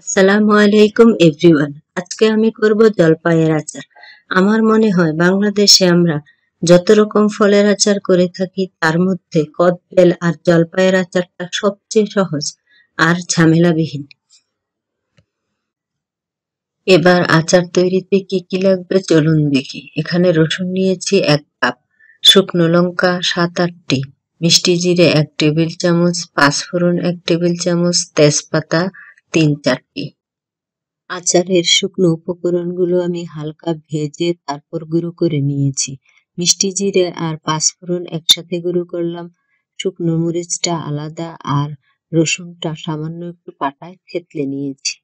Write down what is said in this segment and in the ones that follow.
আসসালামাইকুম এভরিওয়ান আজকে আমি করব জলপাইয়ের আচার আমার মনে হয় বাংলাদেশে আমরা যত রকম ফলের আচার করে থাকি তার মধ্যে কদবেল আর জলপাইয়ের আচারটা সবচেয়ে সহজ আর ঝামেলাবিহীন এবার আচার তৈরিতে কি কি লাগবে চলুন দেখি এখানে রসুন নিয়েছি এক কাপ শুকনো লঙ্কা সাত আটটি মিষ্টি জিরে এক টেবিল চামচ পাঁচফোড়ন এক টেবিল চামচ তেজপাতা তিন চারটি আচারের শুকনো উপকরণগুলো আমি হালকা ভেজে তারপর গুঁড়ো করে নিয়েছি মিষ্টি জিরে আর পাঁচফোড়ন একসাথে গুঁড়ো করলাম শুকনো মরিচটা আলাদা আর রসুনটা সামান্য একটু পাটায় থেতলে নিয়েছি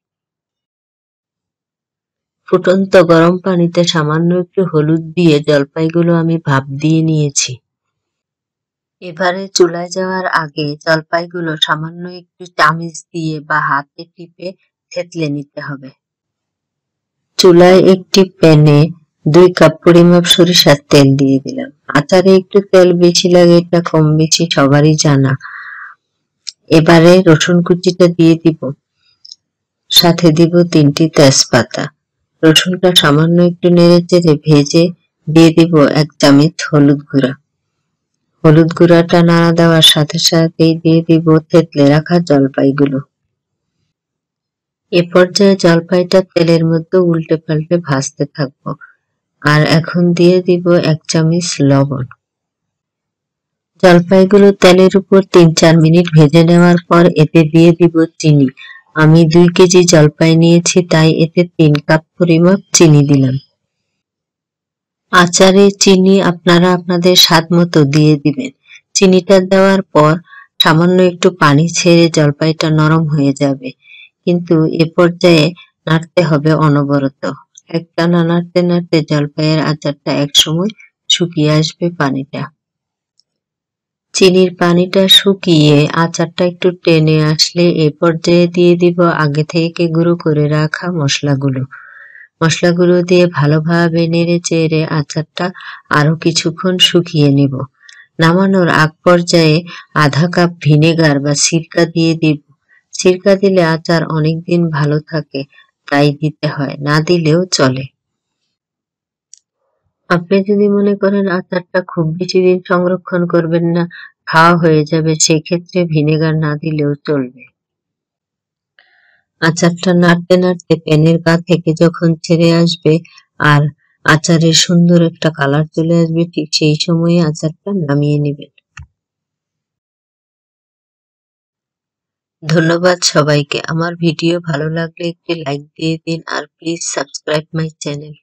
ফুটন্ত গরম পানিতে সামান্য একটু হলুদ দিয়ে জলপাইগুলো আমি ভাপ দিয়ে নিয়েছি এবারে চুলায় যাওয়ার আগে জলপাইগুলো সামান্য একটু চামিচ দিয়ে বা হাতে টিপে থেতলে নিতে হবে চুলায় একটি প্যানে দুই কাপ পরিমাপ সরিষার তেল দিয়ে দিলাম আচারে একটু তেল বেশি লাগে এটা কম বেশি সবারই জানা এবারে রসুন কুচিটা দিয়ে দিব সাথে দিব তিনটি তেজপাতা রসুনটা সামান্য একটু নেড়ে চেড়ে ভেজে দিয়ে দিব এক চামিজ হলুদ গুঁড়া হলুদ গুঁড়াটা নাড়া দেওয়ার সাথে সাথেই দিয়ে দিব থেতলে রাখা জলপাইগুলো এ পর্যায়ে জলপাইটা তেলের মধ্যে উল্টে পাল্টে ভাজতে থাকব আর এখন দিয়ে দিব এক চামচ লবণ জলপাইগুলো তেলের উপর তিন চার মিনিট ভেজে নেওয়ার পর এতে দিয়ে দিব চিনি আমি দুই কেজি জলপাই নিয়েছি তাই এতে তিন কাপ পরিমাপ চিনি দিলাম আচারে চিনি আপনারা আপনাদের স্বাদ মতো দিয়ে দিবেন চিনিটা দেওয়ার পর সামান্য একটু পানি ছেড়ে জলপাইটা নরম হয়ে যাবে কিন্তু এ পর্যায়ে নাড়তে হবে অনবরত না নাড়তে নাড়তে জলপাইয়ের আচারটা একসময় শুকিয়ে আসবে পানিটা চিনির পানিটা শুকিয়ে আচারটা একটু টেনে আসলে এ পর্যায়ে দিয়ে দিব আগে থেকে গুঁড়ো করে রাখা মশলাগুলো মশলাগুলো দিয়ে ভালোভাবে নেড়ে চেড়ে আচারটা আরো কিছুক্ষণ শুকিয়ে নেব নামানোর আগ পর্যায়ে আধা কাপ ভিনেগার বা সিরকা দিয়ে দিব সিরকা দিলে আচার অনেক দিন ভালো থাকে তাই দিতে হয় না দিলেও চলে আপনি যদি মনে করেন আচারটা খুব বেশি দিন সংরক্ষণ করবেন না খাওয়া হয়ে যাবে সেক্ষেত্রে ভিনেগার না দিলেও চলবে আচারটা নাড়তে নাড়তে প্যানের গা থেকে যখন ছেড়ে আসবে আর আচারের সুন্দর একটা কালার চলে আসবে ঠিক সেই সময়ে আচারটা নামিয়ে নেবেন ধন্যবাদ সবাইকে আমার ভিডিও ভালো লাগলে একটি লাইক দিয়ে দিন আর প্লিজ সাবস্ক্রাইব মাই চ্যানেল